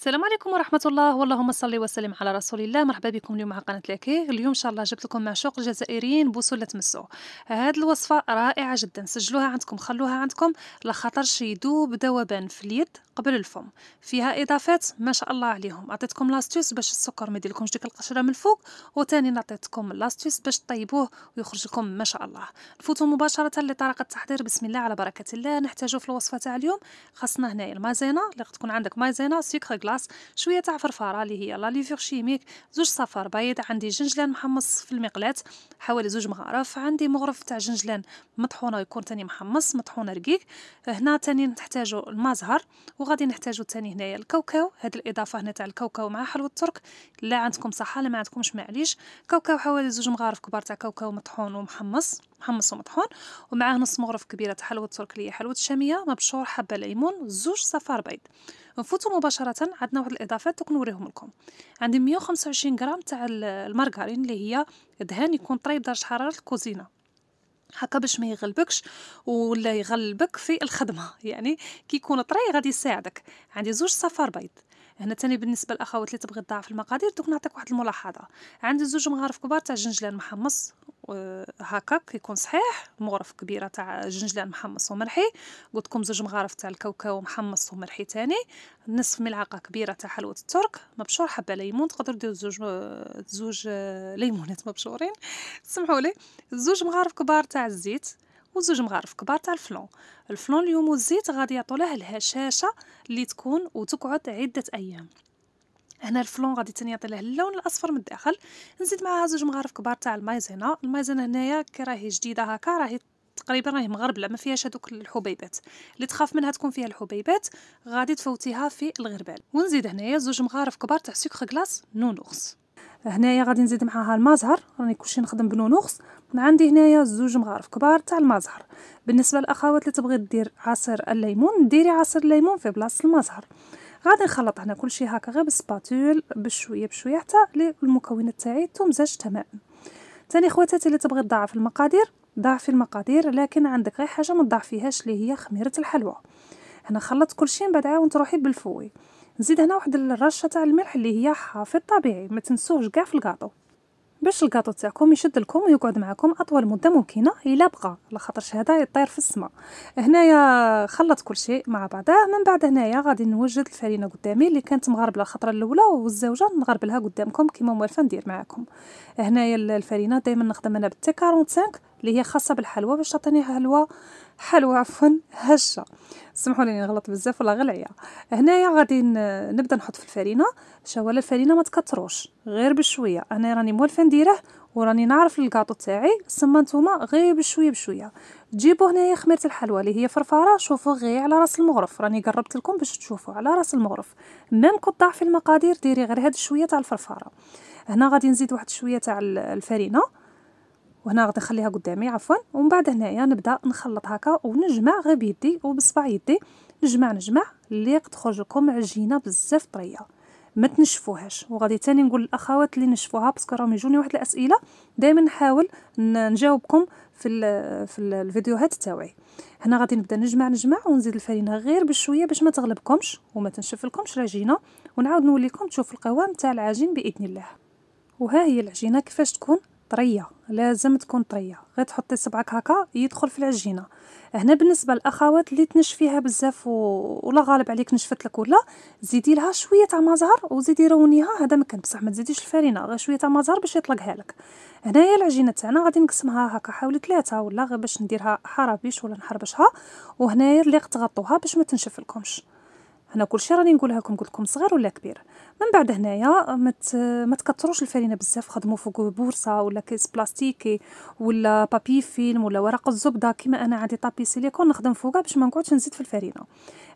السلام عليكم ورحمة الله واللهم صل وسلم على رسول الله مرحبا بكم اليوم على قناة لاكي اليوم إن شاء الله جبت لكم معشوق الجزائريين بوسلة مسو هاد الوصفة رائعة جدا سجلوها عندكم خلوها عندكم لخاطر يدوب ذوبان في اليد قبل الفم فيها إضافات ما شاء الله عليهم عطيتكم لاستوس باش السكر ما يديرلكمش ديك القشرة من الفوق وثاني نعطيتكم لاستوس باش طيبوه ويخرج لكم ما شاء الله نفوتوا مباشرة لطريقة التحضير بسم الله على بركة الله نحتاجو في الوصفة تاع اليوم خاصنا هنايا المازينا اللي تكون عندك مازينا سكر بلاص شويه تاع فرفاره اللي هي لا ليفور شيميك زوج صفار بيض عندي جنجلان محمص في المقلاة حوالي زوج مغارف عندي مغرف تاع جنجلان مطحونه يكون تاني محمص مطحونه رقيق هنا تاني نحتاجو المزهر وغادي نحتاجو تاني هنايا الكاوكاو هاد الاضافه هنا تاع الكاوكاو مع حلوى الترك لا عندكم صحه لا ما عندكمش معليش كاوكاو حوالي زوج مغارف كبار تاع كاوكاو مطحون ومحمص محمص ومطحون ومعاه نص مغرف كبيرة حلوة تركية حلوة شامية مبشور حبة ليمون زوج صفار بيض نفوتوا مباشرة عندنا واحد الإضافات دوك نوريهم لكم عندي 125 غرام تاع المارغرين اللي هي دهان يكون طريب درجة حرارة الكوزينة هكا باش ما يغلبكش ولا يغلبك في الخدمه يعني كي يكون طري غادي يساعدك عندي زوج صفار بيض هنا تاني بالنسبه للاخوات اللي تبغي تضاعف المقادير دوك نعطيك واحد الملاحظه عندي زوج مغارف كبار تاع جنجلان محمص هاكا كيكون صحيح مغرف كبيره تاع جنجلان محمص ومرحي قلت لكم زوج مغارف تاع الكاوكاو محمص ومرحي تاني نصف ملعقه كبيره تاع حلوه الترك مبشور حبه ليمون تقدر دير زوج زوج ليمونات مبشورين سمحوا لي زوج مغارف كبار تاع الزيت وزوج مغارف كبار تاع الفلون الفلون اليوم والزيت غادي له الهشاشه اللي تكون وتقعد عده ايام هنا الفلون غادي تاني يعطي له اللون الاصفر من الداخل نزيد معاها زوج مغارف كبار تاع المايزينا المايزينا هنايا كي راهي جديده هكا راهي تقريبا راهي مغربله ما فيهاش هذوك الحبيبات اللي تخاف منها تكون فيها الحبيبات غادي تفوتيها في الغربال ونزيد هنايا زوج مغارف كبار تاع سكر كلاص نونوخس هنايا غادي نزيد معاها المازهر راني كلشي نخدم بنونوخس عندي هنايا زوج مغارف كبار تاع المزهر بالنسبه للاخوات اللي تبغي دير عصير الليمون ديري عصير الليمون في بلاصه المزهر غادي نخلط هنا كلشي هكا غير بالسباتول بشويه بشويه حتى المكونات تاعي تمزج تماما ثاني خواتاتي اللي تبغي تضاعف المقادير ضاعفي المقادير لكن عندك غير حاجه ما تضاعفيهاش اللي هي خميره الحلوى هنا خلطت كلشي من بعد عاون تروحي بالفوي نزيد هنا واحد الرشه تاع الملح اللي هي حافظ طبيعي ما تنسوهش كاع في الكاطو باش الكاطو تاعكم يشد لكم ويقعد معكم اطول مده ممكنه الا بقى خاطرش هذا يطير في السماء هنايا خلط كل شيء مع بعضاه من بعد هنايا غادي نوجد الفرينه قدامي اللي كانت مغربله الخطره الاولى والزوجه نغربلها قدامكم كيما موالفه ندير معكم هنايا الفرينه دائما نخدم انا بالتي 45 اللي هي خاصه بالحلوى باش تعطيني حلوى حلوى عفوا هشه سمحوا لي غلط بزاف ولا غلعيه هنايا غادي نبدا نحط في الفرينه شوال الفرينه ما تكتروش غير بشويه انا راني موالفه نديره وراني نعرف الكاطو تاعي سما نتوما غير بشويه بشويه تجيبوا هنايا خميره الحلوى اللي هي فرفاره شوفوا غير على راس المغرف راني قربت لكم باش تشوفوا على راس المغرف ميم قطع في المقادير ديري غير هاد شويه تاع الفرفاره هنا غادي نزيد واحد شويه تاع الفرينه وهنا غادي نخليها قدامي عفوا ومن بعد هنايا نبدا نخلط هكا ونجمع غير بيدي وبصبع يدي نجمع نجمع اللي تخرج لكم عجينه بزاف طريه ما تنشفوهاش وغادي تاني نقول للاخوات اللي نشفوها باسكو راهم يجوني واحد الاسئله دائما نحاول نجاوبكم في الـ في الـ الفيديوهات تاوعي هنا غادي نبدا نجمع نجمع ونزيد الفرينه غير بشويه باش ما تغلبكمش وما تنشف لكمش العجينه ونعاود نوليكم تشوفوا القوام تاع العجين باذن الله وها هي العجينه كيفاش تكون طريه لازم تكون طريه غير تحطي صبعك هكا يدخل في العجينه هنا بالنسبه للاخوات اللي تنشف فيها بزاف و... ولا غالب عليك نشفت لك ولا زيدي لها شويه تاع مزهر وزيدي رونيها هذا كان بصح ما تزيديش الفرينه غير شويه تاع مزهر باش يطلقها لك هنايا العجينه تاعنا غادي نقسمها هكا حوالي ثلاثه ولا غير باش نديرها حرابيش ولا نحربشها وهنايا اللي تغطوها باش ما تنشف لكمش انا كلشي راني نقولها لكم قلت لكم صغير ولا كبير من بعد هنايا ما تكثروش الفرينه بزاف خدموا فوق بورصه ولا كيس بلاستيكي ولا بابي فيلم ولا ورق الزبده كما انا عندي طابي سيليكون نخدم فوقها باش ما نقعدش نزيد في الفرينه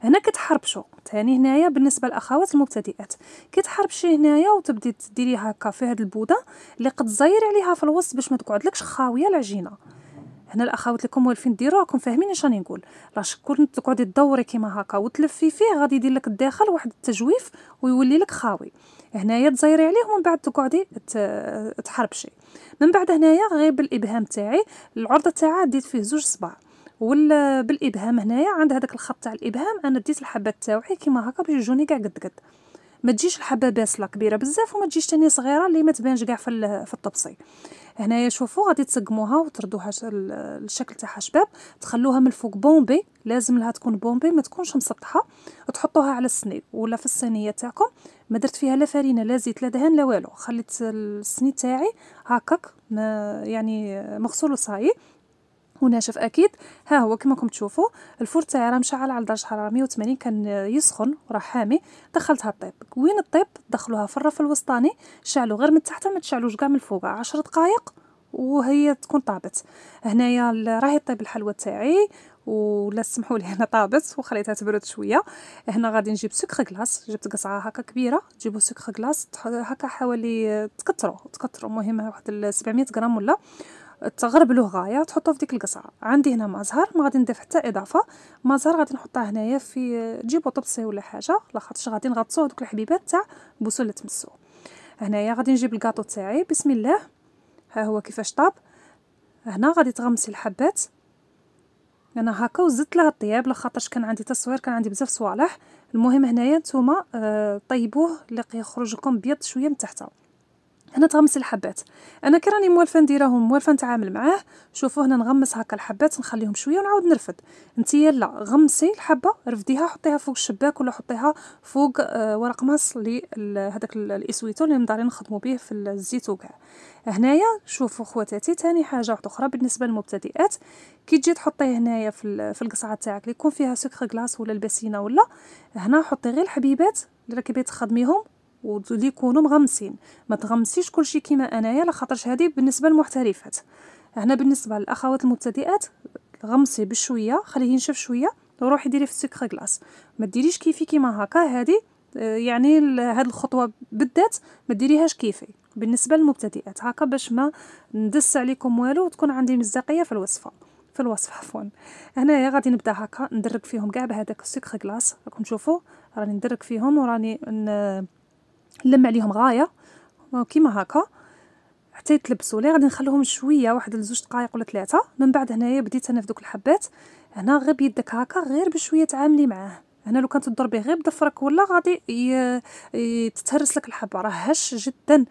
هنا كتحربشوا ثاني هنايا بالنسبه للاخوات المبتدئات كتحربشي هنايا وتبدي ديري هكا في هاد البوده اللي قد زاير عليها في الوسط باش ما تقعدلكش خاويه العجينه هنا الاخوات كوم والفين ديروا راكم فاهمين اش راني نقول راه شكون تقعدي تدوري كيما هكا وتلفي فيه غادي يدير لك الداخل واحد التجويف ويولي لك خاوي هنايا تزيري عليه ومن بعد تقعدي تحربشي من بعد هنايا غير بالابهام تاعي العرضه تاعها ديت فيه زوج صباع ولا بالابهام هنايا عند هذاك الخط تاع الابهام انا ديت الحبات تاعي كيما هكا باش يجوني كاع قد قد ما تجيش الحبه باسله كبيره بزاف وما تجيش تاني صغيره اللي ما تبانش كاع في الطبسي هنايا شوفوا غادي تسقموها وتردوها الشكل تاعها شباب تخلوها من الفوق بومبي لازم لها تكون بومبي ما تكونش مسطحه تحطوها على السنيد ولا في الصينيه تاعكم ما درت فيها لا فرينه لا زيت لا دهان لا والو خليت السنيد تاعي هكاك يعني مغسول وصايي وناشف اكيد ها هو كما راكم تشوفوا الفور تاعي راه مشعل على درجه حراره 180 كان يسخن وراه حامي دخلتها الطيب وين الطيب دخلوها في الرف الوسطاني شعلو غير من تحت ما تشعلوش كاع من الفوق 10 دقائق وهي تكون طابت هنايا راهي طيب الحلوى تاعي ولا سمحوا لي انا طابت وخليتها تبرد شويه هنا غادي نجيب سكر كلاص جبت قصعه هكا كبيره تجيبوا سكر كلاص هكا حوالي تكثروا تكثروا المهم واحد 700 غرام ولا تغرب له غايه تحطه في ديك القصعه عندي هنا مزهر ما غادي نضيف حتى اضافه مزهر غادي نحطها هنايا في جيبو طبسي ولا حاجه لاخاطش غادي نغطسوه دوك الحبيبات تاع البوسولة تمسو هنايا غادي نجيب الكاطو تاعي بسم الله ها هو كيفاش طاب هنا غادي تغمسي الحبات انا هكا وزدت لها الطياب لاخاطش كان عندي تصوير كان عندي بزاف صوالح المهم هنايا نتوما آه، طيبوه اللي يخرج لكم بيض شويه من تحته هنا تغمس الحبات انا كي راني موالفه نديرهم موالفه نتعامل معاه شوفوا هنا نغمس هكا الحبات نخليهم شويه ونعاود نرفد نتيا لا غمسي الحبه رفديها حطيها فوق الشباك ولا حطيها فوق آه، ورق مص لهذاك الاسويتو اللي مدارين نخدموا به في الزيت وكاع هنايا شوفوا خواتاتي ثاني حاجه واحده اخرى بالنسبه للمبتدئات كي تجي تحطيه هنايا في في القصعه تاعك اللي يكون فيها سكر غلاس ولا البسينه ولا هنا حطي غير الحبيبات اللي راكي تخدميهم ودي يكونوا مغمسين ما تغمسيش كلشي كيما انايا لخاطرش هذه بالنسبه للمحترفات هنا بالنسبه للاخوات المبتدئات غمسي بشويه خليه ينشف شويه وروحي ديري في السكر كلاص ما ديريش كيفي كيما هكا هذه آه، يعني هاد الخطوه بالذات ما ديريهاش كيفي بالنسبه للمبتدئات هكا باش ما ندس عليكم والو وتكون عندي مصداقيه في الوصفه في الوصف عفوا هنايا غادي نبدا هكا ندرك فيهم كاع بهذاك السكر كلاص راكم تشوفوا راني ندرك فيهم وراني نلم عليهم غايه كيما هكا حتى يتلبسوا لي غادي نخليهم شويه واحد لزوج دقائق ولا ثلاثه من بعد هنايا بديت انا في دوك الحبات هنا غير بيدك هكا غير بشويه تعاملي معاه هنا لو كانت تضربي غير بضفرك ولا غادي تتهرس لك الحبه راه هش جدا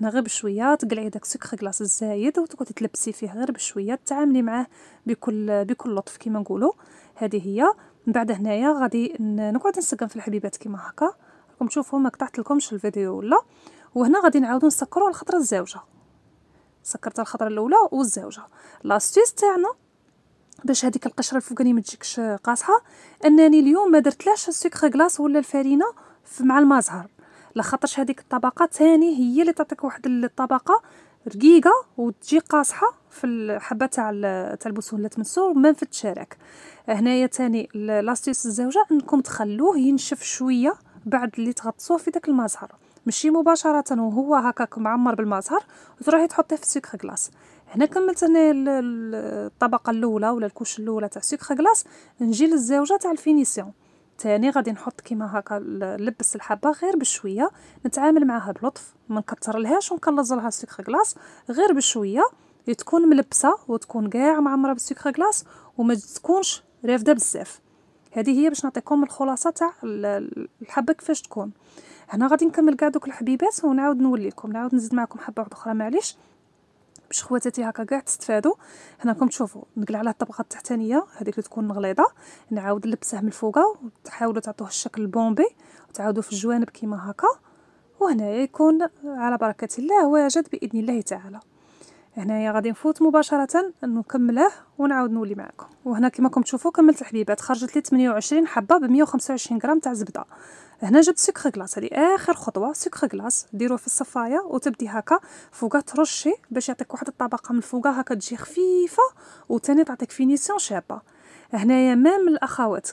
هنا غير بشويه تقلعي داك سكر كلاص الزايد وتقعدي تلبسي فيه غير بشويه تعاملي معاه بكل بكل لطف كيما نقولوا هذه هي من بعد هنايا غادي نقعد نسقم في الحبيبات كيما هكا راكم تشوفوا ما قطعت لكمش الفيديو ولا وهنا غادي نعاودو نسكروا الخطره الزاوجه سكرت الخطره الاولى والزاوجه لاستيس تاعنا باش هذيك القشره الفوقانيه ما تجيكش قاصحه انني اليوم ما درتلاش السكر غلاس ولا الفارينه مع المزهر لخاطرش هذيك الطبقه ثاني هي اللي تعطيك واحد الطبقه رقيقه وتجي قاصحه في الحبه تاع تاع البسولات من السور ما نفتش هنايا ثاني لاستيس الزوجه انكم تخلوه ينشف شويه بعد اللي تغطسوه في داك المزهر ماشي مباشره وهو هكاك معمر بالمزهر وتروحي تحطيه في السكر كلاص هنا كملت انا الطبقه الاولى ولا الكوش الاولى تاع السكر كلاص نجي للزوجه تاع الفينيسيون تاني غادي نحط كيما هكا نلبس الحبه غير بشويه نتعامل معاها بلطف ما نكثرلهاش ونكلص ونكلزلها السكر كلاص غير بشويه تكون ملبسه وتكون كاع معمره بالسكر كلاص وما تكونش رافده بزاف هذه هي باش نعطيكم الخلاصه تاع الحبه كيفاش تكون هنا غادي نكمل كاع دوك الحبيبات ونعاود نولي لكم نعاود نزيد معكم حبه واحده اخرى معليش باش خواتاتي هكا كاع تستفادوا راكم تشوفوا نقلع على الطبقه التحتانيه هذيك اللي تكون مغليظه نعاود نلبسه من الفوق وتحاولوا تعطوه الشكل البومبي وتعاودوا في الجوانب كيما هكا وهنا يكون على بركه الله واجد باذن الله تعالى هنايا غادي نفوت مباشره نكمله ونعاود نولي معكم وهنا كما راكم تشوفوا كملت الحبيبات خرجت لي 28 حبه ب 125 غرام تاع زبده هنا جبت سكر كلاص هذه اخر خطوه سكر كلاص ديروه في الصفايه وتبدي هكا فوقها ترشي باش يعطيك واحد الطبقه من فوقها هكا تجي خفيفه وثاني تعطيك فينيسيون شابه هنايا مام الاخوات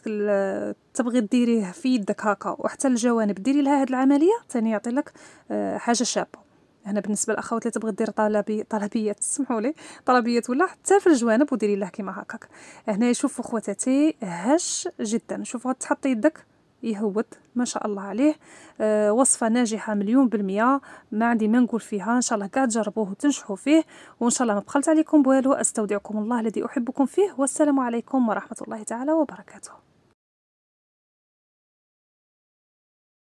تبغي ديريه في يدك هكا وحتى الجوانب ديري لها هاد العمليه ثاني يعطي لك آه، حاجه شابه هنا بالنسبه للاخوات اللي تبغي دير طلبي طلبيات تسمحوا لي طلبيات ولا حتى في الجوانب وديري الله كيما هكاك هنا شوفوا خواتاتي هش جدا شوفوا تحطي يدك يهود ما شاء الله عليه أه وصفه ناجحه مليون بالميه ما عندي ما نقول فيها ان شاء الله كاع تجربوه وتنجحوا فيه وان شاء الله ما بخلت عليكم بوالو استودعكم الله الذي احبكم فيه والسلام عليكم ورحمه الله تعالى وبركاته